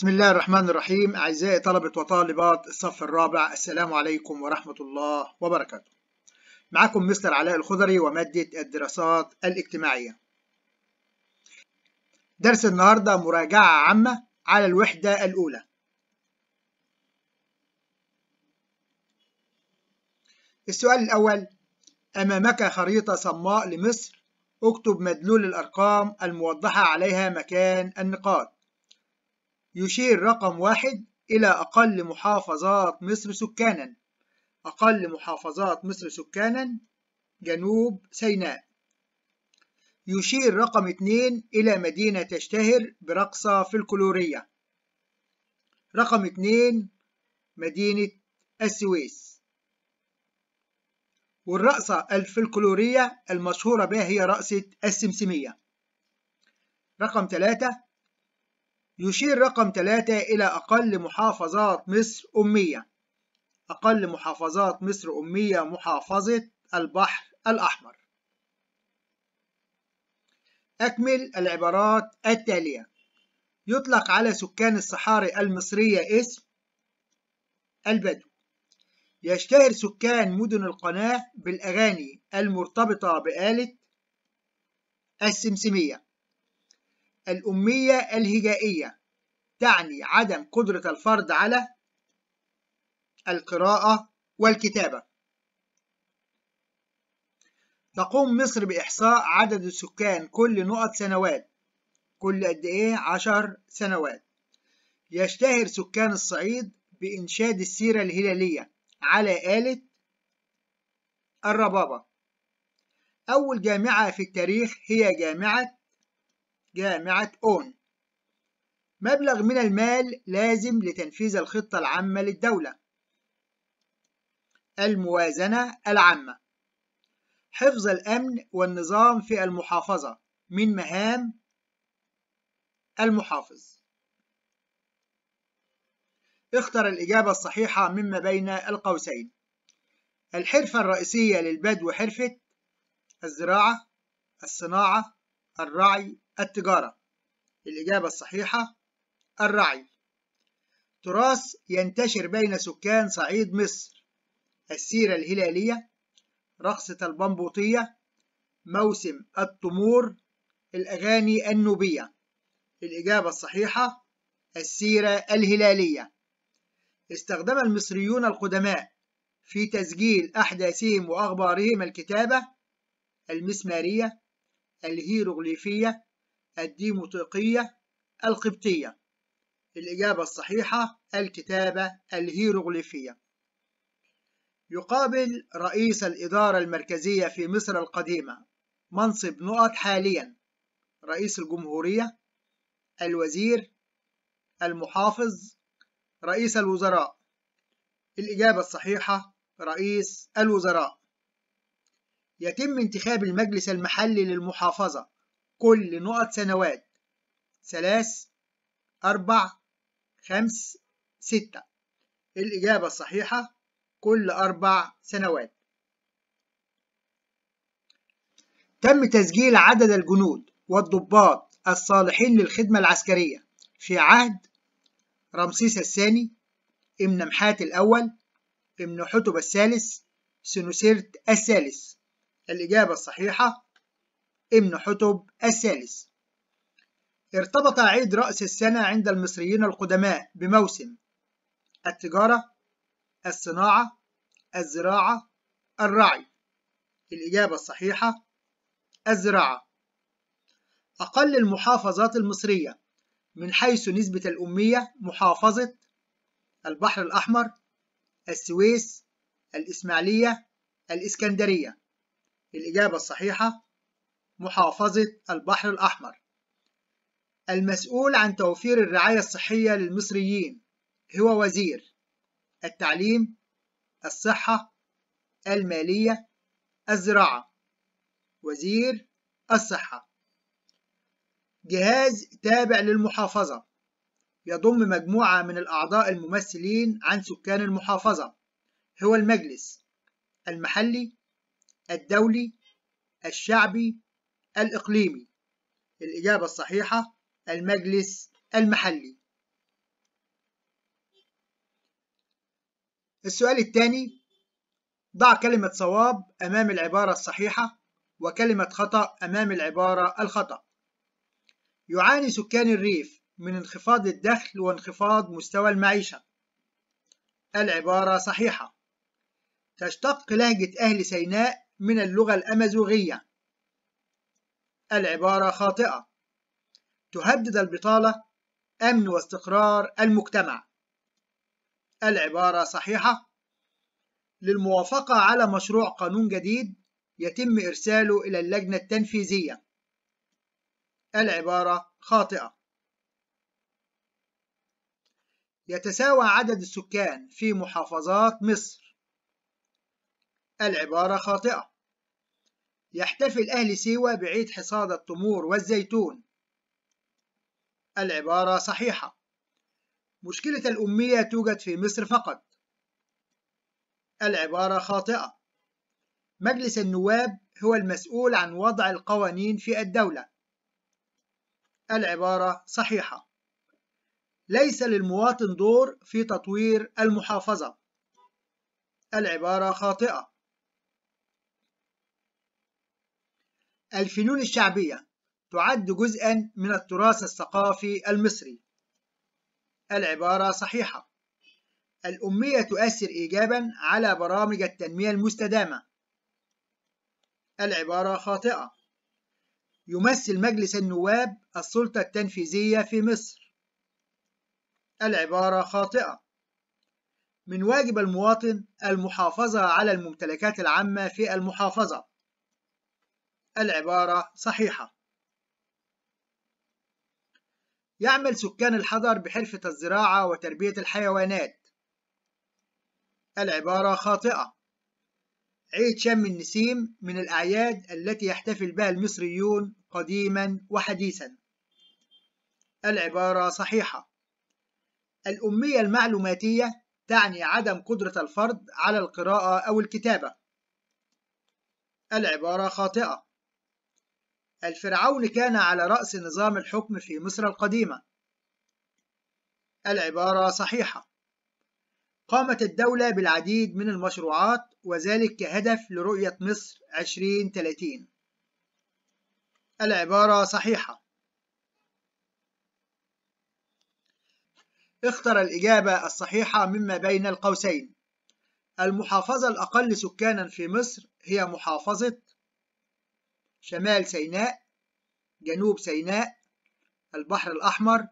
بسم الله الرحمن الرحيم أعزائي طلبة وطالبات الصف الرابع السلام عليكم ورحمة الله وبركاته معكم مستر علاء الخضري ومادة الدراسات الاجتماعية درس النهاردة مراجعة عامة على الوحدة الأولى السؤال الأول أمامك خريطة صماء لمصر اكتب مدلول الأرقام الموضحة عليها مكان النقاط يشير رقم واحد إلى أقل محافظات مصر سكاناً أقل محافظات مصر سكاناً جنوب سيناء يشير رقم اتنين إلى مدينة تشتهر برقصة فلكلورية رقم اتنين مدينة السويس والرقصة الفلكلورية المشهورة بها هي رقصة السمسمية رقم ثلاثة يشير رقم 3 إلى أقل محافظات مصر أمية أقل محافظات مصر أمية محافظة البحر الأحمر أكمل العبارات التالية يطلق على سكان الصحاري المصرية اسم البدو يشتهر سكان مدن القناة بالأغاني المرتبطة بآلة السمسمية الأمية الهجائية تعني عدم قدرة الفرد على القراءة والكتابة تقوم مصر بإحصاء عدد السكان كل نقط سنوات كل قد إيه؟ عشر سنوات يشتهر سكان الصعيد بإنشاد السيرة الهلالية على آلة الربابة أول جامعة في التاريخ هي جامعة جامعة أون مبلغ من المال لازم لتنفيذ الخطة العامة للدولة الموازنة العامة حفظ الأمن والنظام في المحافظة من مهام المحافظ اختر الإجابة الصحيحة مما بين القوسين الحرفة الرئيسية للبدو حرفة الزراعة الصناعة الرعي التجارة الإجابة الصحيحة الرعي تراث ينتشر بين سكان صعيد مصر السيرة الهلالية رقصة البنبوطية موسم التمور الأغاني النوبية الإجابة الصحيحة السيرة الهلالية استخدم المصريون القدماء في تسجيل أحداثهم وأخبارهم الكتابة المسمارية الهيروغليفية الديموطيقية القبطية الإجابة الصحيحة الكتابة الهيروغليفية يقابل رئيس الإدارة المركزية في مصر القديمة منصب نقط حاليا رئيس الجمهورية الوزير المحافظ رئيس الوزراء الإجابة الصحيحة رئيس الوزراء يتم انتخاب المجلس المحلي للمحافظة كل نقط سنوات ثلاث أربع خمس ستة الإجابة الصحيحة كل أربع سنوات تم تسجيل عدد الجنود والضباط الصالحين للخدمة العسكرية في عهد رمسيس الثاني محات الأول حتب الثالث سنوسيرت الثالث الإجابة الصحيحة ابن حتب الثالث ارتبط عيد رأس السنة عند المصريين القدماء بموسم التجارة الصناعة الزراعة الرعي الإجابة الصحيحة الزراعة أقل المحافظات المصرية من حيث نسبة الأمية محافظة البحر الأحمر السويس الإسماعيلية الإسكندرية الإجابة الصحيحة محافظة البحر الأحمر المسؤول عن توفير الرعاية الصحية للمصريين هو وزير التعليم الصحة المالية الزراعة وزير الصحة جهاز تابع للمحافظة يضم مجموعة من الأعضاء الممثلين عن سكان المحافظة هو المجلس المحلي الدولي الشعبي الإقليمي الإجابة الصحيحة المجلس المحلي السؤال الثاني ضع كلمة صواب أمام العبارة الصحيحة وكلمة خطأ أمام العبارة الخطأ يعاني سكان الريف من انخفاض الدخل وانخفاض مستوى المعيشة العبارة صحيحة تشتق لهجة أهل سيناء من اللغة الأمازوغية العبارة خاطئة تهدد البطالة أمن واستقرار المجتمع العبارة صحيحة للموافقة على مشروع قانون جديد يتم إرساله إلى اللجنة التنفيذية العبارة خاطئة يتساوى عدد السكان في محافظات مصر العبارة خاطئة يحتفل أهل سيوة بعيد حصاد التمور والزيتون العبارة صحيحة مشكلة الأمية توجد في مصر فقط العبارة خاطئة مجلس النواب هو المسؤول عن وضع القوانين في الدولة العبارة صحيحة ليس للمواطن دور في تطوير المحافظة العبارة خاطئة الفنون الشعبية تعد جزءًا من التراث الثقافي المصري. العبارة صحيحة. الأمية تؤثر إيجابًا على برامج التنمية المستدامة. العبارة خاطئة. يمثل مجلس النواب السلطة التنفيذية في مصر. العبارة خاطئة. من واجب المواطن المحافظة على الممتلكات العامة في المحافظة. العبارة صحيحة يعمل سكان الحضر بحرفة الزراعة وتربية الحيوانات العبارة خاطئة عيد شم النسيم من الأعياد التي يحتفل بها المصريون قديما وحديثا العبارة صحيحة الأمية المعلوماتية تعني عدم قدرة الفرد على القراءة أو الكتابة العبارة خاطئة الفرعون كان على رأس نظام الحكم في مصر القديمة العبارة صحيحة قامت الدولة بالعديد من المشروعات وذلك كهدف لرؤية مصر 2030 العبارة صحيحة اختر الإجابة الصحيحة مما بين القوسين المحافظة الأقل سكانا في مصر هي محافظة شمال سيناء جنوب سيناء البحر الأحمر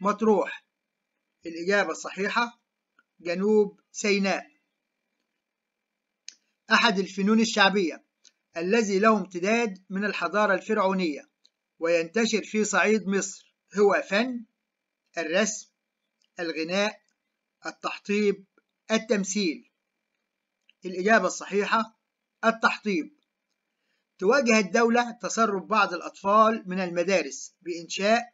مطروح الإجابة الصحيحة جنوب سيناء أحد الفنون الشعبية الذي له امتداد من الحضارة الفرعونية وينتشر في صعيد مصر هو فن الرسم الغناء التحطيب التمثيل الإجابة الصحيحة التحطيب تواجه الدولة تسرب بعض الأطفال من المدارس بإنشاء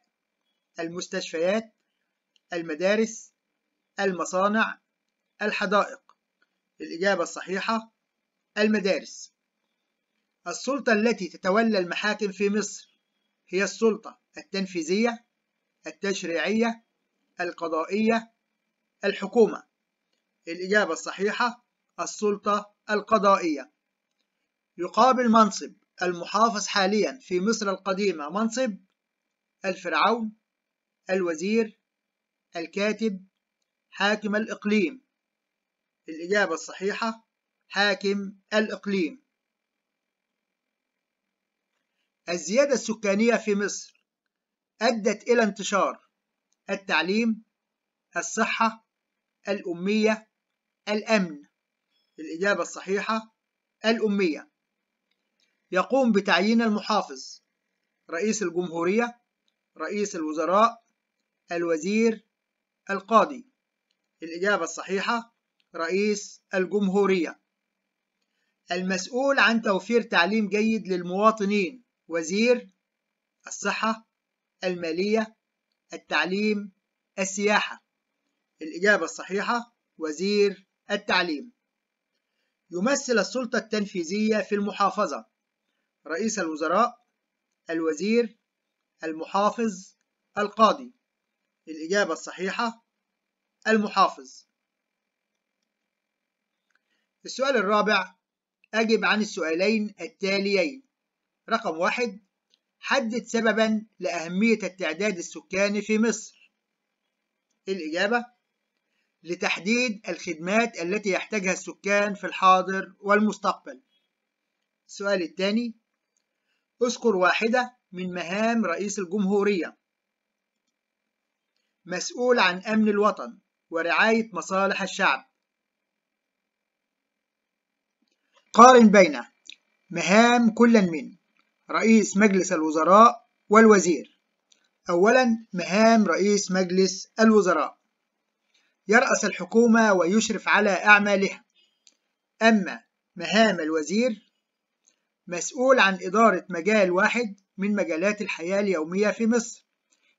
المستشفيات المدارس المصانع الحدائق الإجابة الصحيحة المدارس السلطة التي تتولى المحاكم في مصر هي السلطة التنفيذية التشريعية القضائية الحكومة الإجابة الصحيحة السلطة القضائية يقابل منصب المحافظ حاليا في مصر القديمة منصب الفرعون الوزير الكاتب حاكم الإقليم الإجابة الصحيحة حاكم الإقليم الزيادة السكانية في مصر أدت إلى انتشار التعليم الصحة الأمية الأمن الإجابة الصحيحة الأمية يقوم بتعيين المحافظ رئيس الجمهورية رئيس الوزراء الوزير القاضي الإجابة الصحيحة رئيس الجمهورية المسؤول عن توفير تعليم جيد للمواطنين وزير الصحة المالية التعليم السياحة الإجابة الصحيحة وزير التعليم يمثل السلطة التنفيذية في المحافظة رئيس الوزراء الوزير المحافظ القاضي الإجابة الصحيحة المحافظ السؤال الرابع أجب عن السؤالين التاليين رقم واحد حدد سببا لأهمية التعداد السكاني في مصر الإجابة لتحديد الخدمات التي يحتاجها السكان في الحاضر والمستقبل السؤال الثاني اذكر واحدة من مهام رئيس الجمهورية مسؤول عن أمن الوطن ورعاية مصالح الشعب قارن بين مهام كل من رئيس مجلس الوزراء والوزير أولا مهام رئيس مجلس الوزراء يرأس الحكومة ويشرف على أعمالها أما مهام الوزير مسؤول عن إدارة مجال واحد من مجالات الحياة اليومية في مصر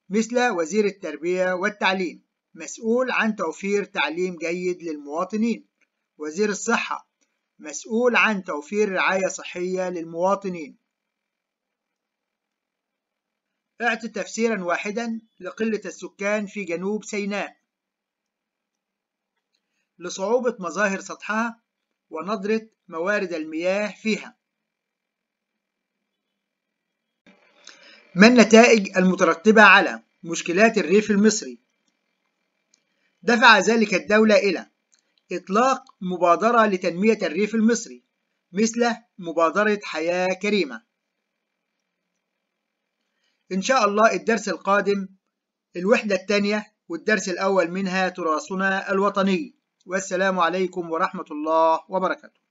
مثل وزير التربية والتعليم مسؤول عن توفير تعليم جيد للمواطنين وزير الصحة مسؤول عن توفير رعاية صحية للمواطنين اعطي تفسيرا واحدا لقلة السكان في جنوب سيناء لصعوبة مظاهر سطحها ونضرة موارد المياه فيها ما النتائج المترتبة على مشكلات الريف المصري؟ دفع ذلك الدولة إلى إطلاق مبادرة لتنمية الريف المصري مثل مبادرة حياة كريمة إن شاء الله الدرس القادم الوحدة الثانية والدرس الأول منها تراثنا الوطني والسلام عليكم ورحمة الله وبركاته